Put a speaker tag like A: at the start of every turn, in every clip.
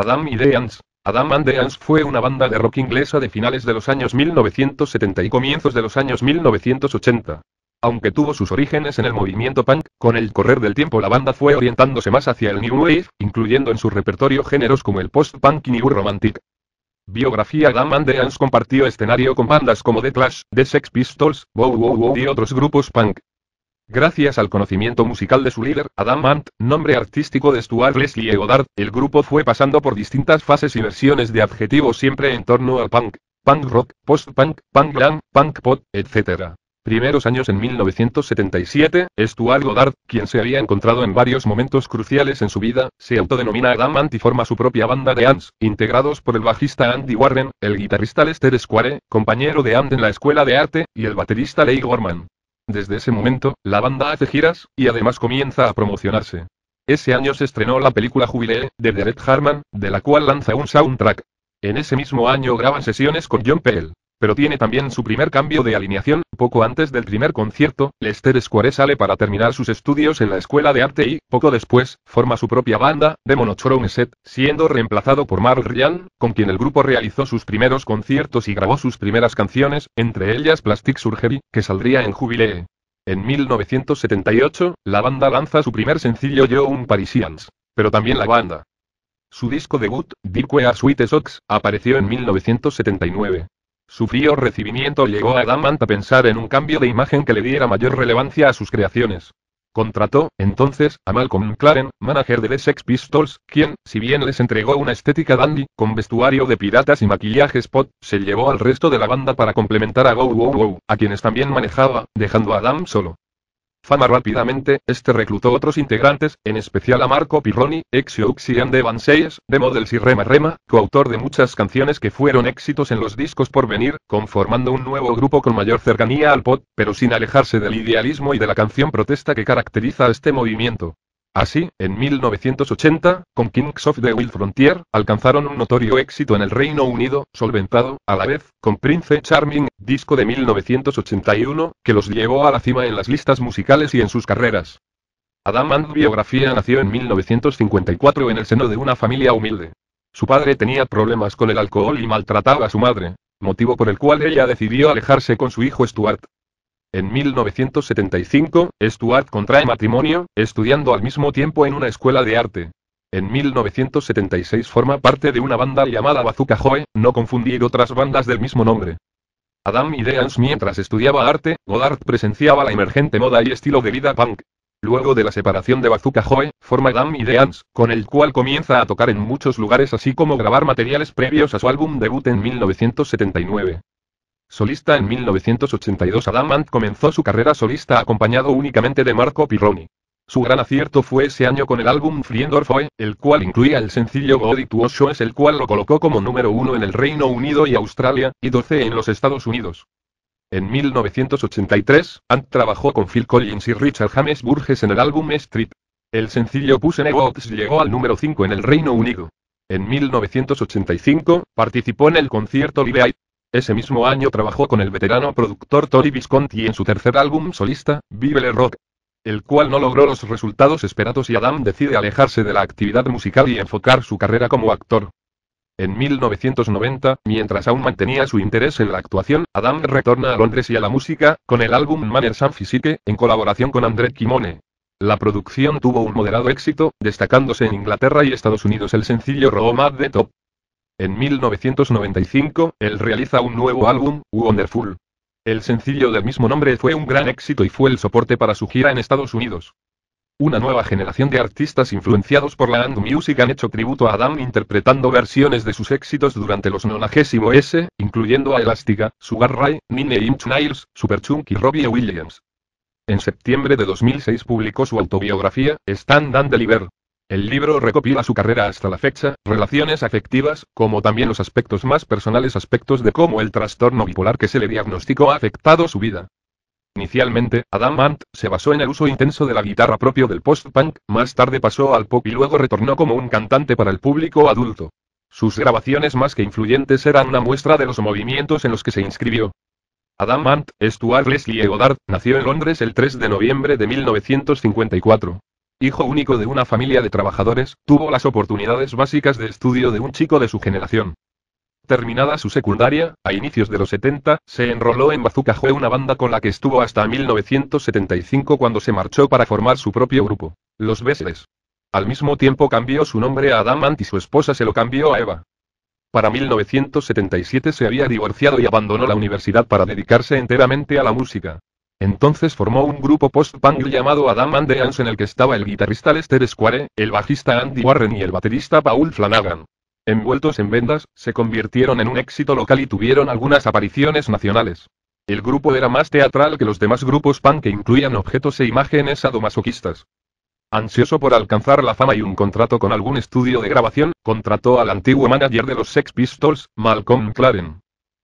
A: Adam y Deans. Adam and Deans fue una banda de rock inglesa de finales de los años 1970 y comienzos de los años 1980. Aunque tuvo sus orígenes en el movimiento punk, con el correr del tiempo la banda fue orientándose más hacia el new wave, incluyendo en su repertorio géneros como el post-punk y new romantic. Biografía Adam and the Ants compartió escenario con bandas como The Clash, The Sex Pistols, Bow Wow Wow y otros grupos punk. Gracias al conocimiento musical de su líder, Adam Ant, nombre artístico de Stuart Leslie Goddard, el grupo fue pasando por distintas fases y versiones de adjetivos siempre en torno al punk, punk rock, post-punk, punk glam, punk pop, etc. Primeros años en 1977, Stuart Goddard, quien se había encontrado en varios momentos cruciales en su vida, se autodenomina Adam Ant y forma su propia banda de Ants, integrados por el bajista Andy Warren, el guitarrista Lester Square, compañero de Ant en la escuela de arte, y el baterista Leigh Gorman. Desde ese momento, la banda hace giras, y además comienza a promocionarse. Ese año se estrenó la película Jubilee, de Derek Harman, de la cual lanza un soundtrack. En ese mismo año graban sesiones con John Peel. Pero tiene también su primer cambio de alineación, poco antes del primer concierto, Lester Square sale para terminar sus estudios en la Escuela de Arte y, poco después, forma su propia banda, The Set, siendo reemplazado por Mark Ryan, con quien el grupo realizó sus primeros conciertos y grabó sus primeras canciones, entre ellas Plastic Surgery, que saldría en Jubilee. En 1978, la banda lanza su primer sencillo Yo Un Parisians. Pero también la banda. Su disco debut, Deep Way Sweet Socks, apareció en 1979. Su frío recibimiento llegó a Ant a pensar en un cambio de imagen que le diera mayor relevancia a sus creaciones. Contrató, entonces, a Malcolm McLaren, manager de The Sex Pistols, quien, si bien les entregó una estética dandy, con vestuario de piratas y maquillaje spot, se llevó al resto de la banda para complementar a Go Wow Wow, a quienes también manejaba, dejando a Adam solo fama rápidamente, este reclutó otros integrantes, en especial a Marco Pirroni, Exio Uxian de de Models y Rema Rema, coautor de muchas canciones que fueron éxitos en los discos por venir, conformando un nuevo grupo con mayor cercanía al pop, pero sin alejarse del idealismo y de la canción protesta que caracteriza a este movimiento. Así, en 1980, con Kings of the Wild Frontier, alcanzaron un notorio éxito en el Reino Unido, solventado, a la vez, con Prince Charming, disco de 1981, que los llevó a la cima en las listas musicales y en sus carreras. Adam and Biografía nació en 1954 en el seno de una familia humilde. Su padre tenía problemas con el alcohol y maltrataba a su madre, motivo por el cual ella decidió alejarse con su hijo Stuart. En 1975, Stuart contrae matrimonio, estudiando al mismo tiempo en una escuela de arte. En 1976 forma parte de una banda llamada Bazooka Joe, no confundir otras bandas del mismo nombre. Adam y mientras estudiaba arte, Goddard presenciaba la emergente moda y estilo de vida punk. Luego de la separación de Bazooka Joe, forma Adam y con el cual comienza a tocar en muchos lugares así como grabar materiales previos a su álbum debut en 1979. Solista en 1982 Adam comenzó su carrera solista acompañado únicamente de Marco Pirroni. Su gran acierto fue ese año con el álbum Friend el cual incluía el sencillo Body to Shoes, el cual lo colocó como número uno en el Reino Unido y Australia, y 12 en los Estados Unidos. En 1983, Ant trabajó con Phil Collins y Richard James Burgess en el álbum Street. El sencillo puse Box llegó al número 5 en el Reino Unido. En 1985, participó en el concierto Live Aid, ese mismo año trabajó con el veterano productor Tori Visconti en su tercer álbum solista, Vive le Rock, el cual no logró los resultados esperados y Adam decide alejarse de la actividad musical y enfocar su carrera como actor. En 1990, mientras aún mantenía su interés en la actuación, Adam retorna a Londres y a la música, con el álbum Manners and Physique, en colaboración con André Kimone. La producción tuvo un moderado éxito, destacándose en Inglaterra y Estados Unidos el sencillo Roma de Top. En 1995, él realiza un nuevo álbum, Wonderful. El sencillo del mismo nombre fue un gran éxito y fue el soporte para su gira en Estados Unidos. Una nueva generación de artistas influenciados por la And Music han hecho tributo a Adam interpretando versiones de sus éxitos durante los 90 S, incluyendo a Elastica, Sugar Ray, Nine Inch Nails, Superchunk y Robbie Williams. En septiembre de 2006 publicó su autobiografía, Stand and Deliver, el libro recopila su carrera hasta la fecha, relaciones afectivas, como también los aspectos más personales, aspectos de cómo el trastorno bipolar que se le diagnosticó ha afectado su vida. Inicialmente, Adam Ant se basó en el uso intenso de la guitarra propio del post-punk, más tarde pasó al pop y luego retornó como un cantante para el público adulto. Sus grabaciones más que influyentes eran una muestra de los movimientos en los que se inscribió. Adam Ant, Stuart Leslie Goddard, nació en Londres el 3 de noviembre de 1954. Hijo único de una familia de trabajadores, tuvo las oportunidades básicas de estudio de un chico de su generación. Terminada su secundaria, a inicios de los 70, se enroló en Bazooka una banda con la que estuvo hasta 1975 cuando se marchó para formar su propio grupo, Los Besles. Al mismo tiempo cambió su nombre a Adam y su esposa se lo cambió a Eva. Para 1977 se había divorciado y abandonó la universidad para dedicarse enteramente a la música. Entonces formó un grupo post-punk llamado Adam and the en el que estaba el guitarrista Lester Square, el bajista Andy Warren y el baterista Paul Flanagan. Envueltos en vendas, se convirtieron en un éxito local y tuvieron algunas apariciones nacionales. El grupo era más teatral que los demás grupos punk que incluían objetos e imágenes adomasoquistas. Ansioso por alcanzar la fama y un contrato con algún estudio de grabación, contrató al antiguo manager de los Sex Pistols, Malcolm McLaren.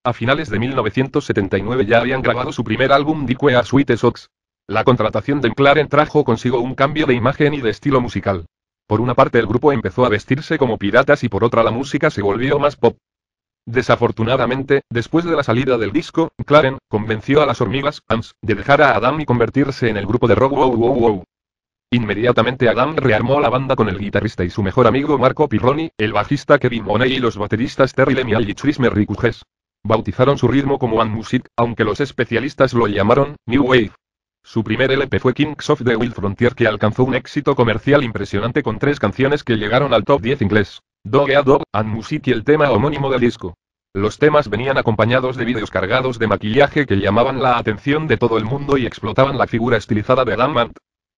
A: A finales de 1979 ya habían grabado su primer álbum The Queer Sweet Sox. La contratación de McLaren trajo consigo un cambio de imagen y de estilo musical. Por una parte el grupo empezó a vestirse como piratas y por otra la música se volvió más pop. Desafortunadamente, después de la salida del disco, Claren convenció a las hormigas AMS de dejar a Adam y convertirse en el grupo de rock wow wow wow. Inmediatamente Adam rearmó la banda con el guitarrista y su mejor amigo Marco Pirroni, el bajista Kevin Money y los bateristas Terry Lemial y Chris Merricuges. Bautizaron su ritmo como Unmusic, Music, aunque los especialistas lo llamaron New Wave. Su primer LP fue Kings of the Wild Frontier que alcanzó un éxito comercial impresionante con tres canciones que llegaron al top 10 inglés. Dog a Dog, and Music y el tema homónimo del disco. Los temas venían acompañados de vídeos cargados de maquillaje que llamaban la atención de todo el mundo y explotaban la figura estilizada de Adam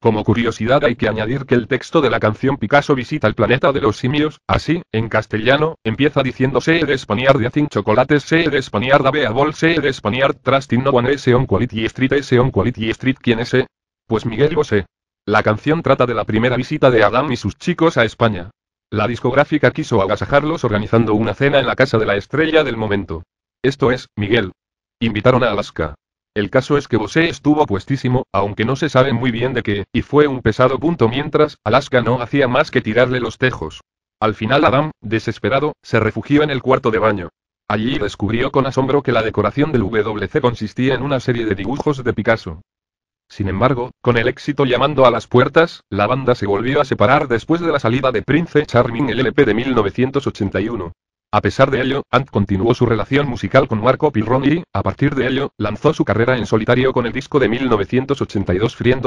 A: como curiosidad hay que añadir que el texto de la canción Picasso visita el planeta de los simios, así, en castellano, empieza diciendo se de de chocolates se de a se de no one on quality street on quality street ¿quién es? Eh?". Pues Miguel Bosé. La canción trata de la primera visita de Adam y sus chicos a España. La discográfica quiso agasajarlos organizando una cena en la casa de la estrella del momento. Esto es, Miguel. Invitaron a Alaska. El caso es que Bose estuvo puestísimo, aunque no se sabe muy bien de qué, y fue un pesado punto mientras Alaska no hacía más que tirarle los tejos. Al final Adam, desesperado, se refugió en el cuarto de baño. Allí descubrió con asombro que la decoración del WC consistía en una serie de dibujos de Picasso. Sin embargo, con el éxito llamando a las puertas, la banda se volvió a separar después de la salida de Prince Charming el LP de 1981. A pesar de ello, Ant continuó su relación musical con Marco Pirroni y, a partir de ello, lanzó su carrera en solitario con el disco de 1982 Friend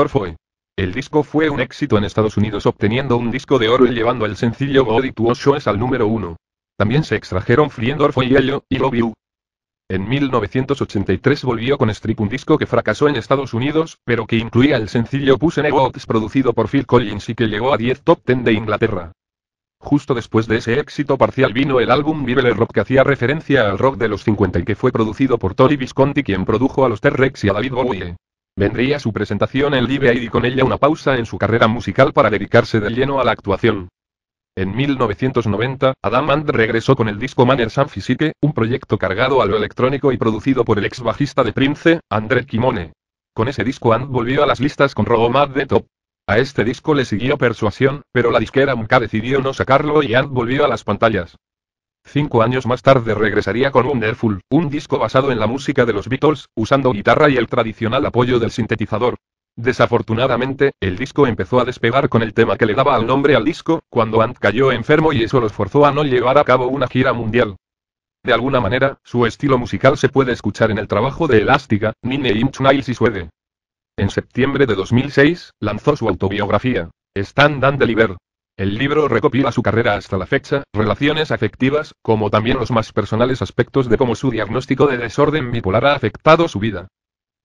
A: El disco fue un éxito en Estados Unidos obteniendo un disco de oro y llevando el sencillo Body It Was al número uno. También se extrajeron Friend y ello, y Love You. En 1983 volvió con Strip un disco que fracasó en Estados Unidos, pero que incluía el sencillo a Egots producido por Phil Collins y que llegó a 10 top 10 de Inglaterra. Justo después de ese éxito parcial vino el álbum Vive Rock que hacía referencia al rock de los 50 y que fue producido por Tony Visconti quien produjo a los T-Rex y a David Bowie. Vendría su presentación en Live Aid y con ella una pausa en su carrera musical para dedicarse de lleno a la actuación. En 1990, Adam And regresó con el disco Manners and Physique, un proyecto cargado a lo electrónico y producido por el ex bajista de Prince, André Kimone. Con ese disco And volvió a las listas con Robo de Top a este disco le siguió Persuasión, pero la disquera M.K. decidió no sacarlo y Ant volvió a las pantallas. Cinco años más tarde regresaría con Wonderful, un disco basado en la música de los Beatles, usando guitarra y el tradicional apoyo del sintetizador. Desafortunadamente, el disco empezó a despegar con el tema que le daba el nombre al disco, cuando Ant cayó enfermo y eso los forzó a no llevar a cabo una gira mundial. De alguna manera, su estilo musical se puede escuchar en el trabajo de Elástica, Nine Inch Nails y Suede. En septiembre de 2006, lanzó su autobiografía, Stand and Deliver. El libro recopila su carrera hasta la fecha, relaciones afectivas, como también los más personales aspectos de cómo su diagnóstico de desorden bipolar ha afectado su vida.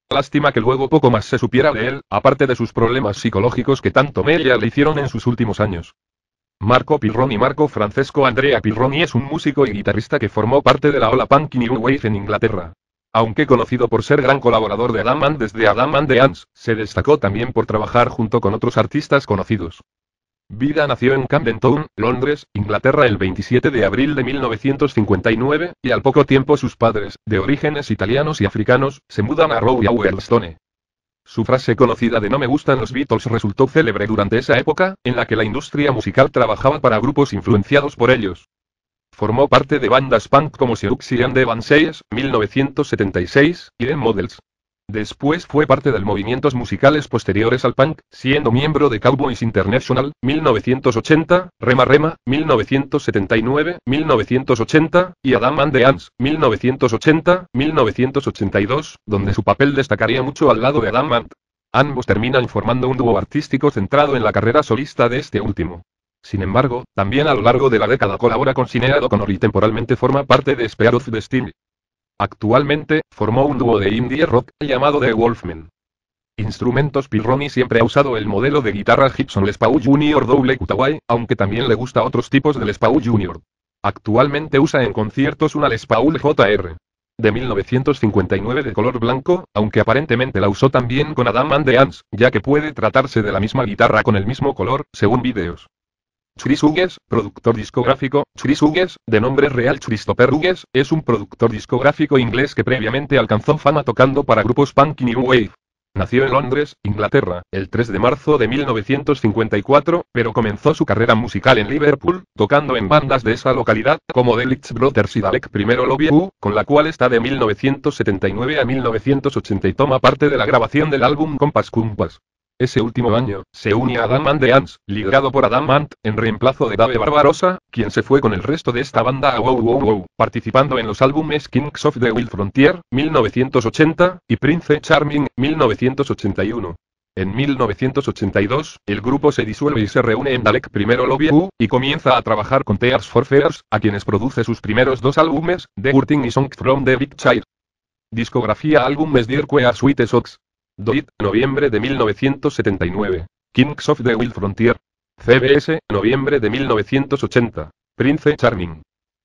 A: Lástima que luego poco más se supiera de él, aparte de sus problemas psicológicos que tanto Mella le hicieron en sus últimos años. Marco Pirroni Marco Francesco Andrea Pirroni es un músico y guitarrista que formó parte de la ola punk New Wave en Inglaterra. Aunque conocido por ser gran colaborador de Adam desde Adam and the se destacó también por trabajar junto con otros artistas conocidos. Vida nació en Camden Town, Londres, Inglaterra el 27 de abril de 1959, y al poco tiempo sus padres, de orígenes italianos y africanos, se mudan a Row y a Wellstone. Su frase conocida de No me gustan los Beatles resultó célebre durante esa época, en la que la industria musical trabajaba para grupos influenciados por ellos. Formó parte de bandas punk como Siouxsie and the Banshees, 1976, y The Models. Después fue parte de movimientos musicales posteriores al punk, siendo miembro de Cowboys International, 1980, Rema Rema, 1979, 1980, y Adam and the Ants, 1980, 1982, donde su papel destacaría mucho al lado de Adam Ambos terminan formando un dúo artístico centrado en la carrera solista de este último. Sin embargo, también a lo largo de la década colabora con Cineado Conor y temporalmente forma parte de Spear of Destiny. Actualmente, formó un dúo de indie rock llamado The Wolfman. Instrumentos Pirroni siempre ha usado el modelo de guitarra Gibson Les Paul Jr. Double Cutaway, aunque también le gusta otros tipos de Les Paul Jr. Actualmente usa en conciertos una Les Paul JR. De 1959 de color blanco, aunque aparentemente la usó también con Adam and the Ants, ya que puede tratarse de la misma guitarra con el mismo color, según vídeos. Chris Hughes, productor discográfico, Chris Hughes, de nombre real Christopher Hughes, es un productor discográfico inglés que previamente alcanzó fama tocando para grupos punk y new wave. Nació en Londres, Inglaterra, el 3 de marzo de 1954, pero comenzó su carrera musical en Liverpool, tocando en bandas de esa localidad, como The Lich Brothers y Dalek I Lobby U, con la cual está de 1979 a 1980 y toma parte de la grabación del álbum Compass Compass. Ese último año, se une a Adam the Ants, liderado por Adam Ant, en reemplazo de Dave Barbarossa, quien se fue con el resto de esta banda a Wow Wow Wow, participando en los álbumes Kings of the Wild Frontier, 1980, y Prince Charming, 1981. En 1982, el grupo se disuelve y se reúne en Dalek Primero Lobby U, y comienza a trabajar con Tears for Fears, a quienes produce sus primeros dos álbumes, The Hurting y Songs from the Big Child. Discografía álbumes Dear Sweet Socks, Doit, noviembre de 1979. Kings of the Wild Frontier. CBS, noviembre de 1980. Prince Charming.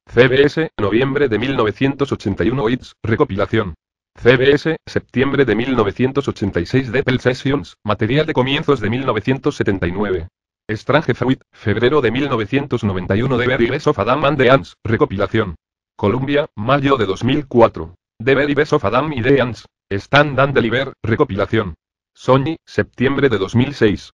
A: CBS, noviembre de 1981 It's, recopilación. CBS, septiembre de 1986 Depple Sessions, material de comienzos de 1979. Strange Fruit, febrero de 1991 The Very Best of Adam and the Ants, recopilación. Columbia, mayo de 2004. The Very Best of Adam y the Ants, Stand and Deliver, recopilación. Sony, septiembre de 2006.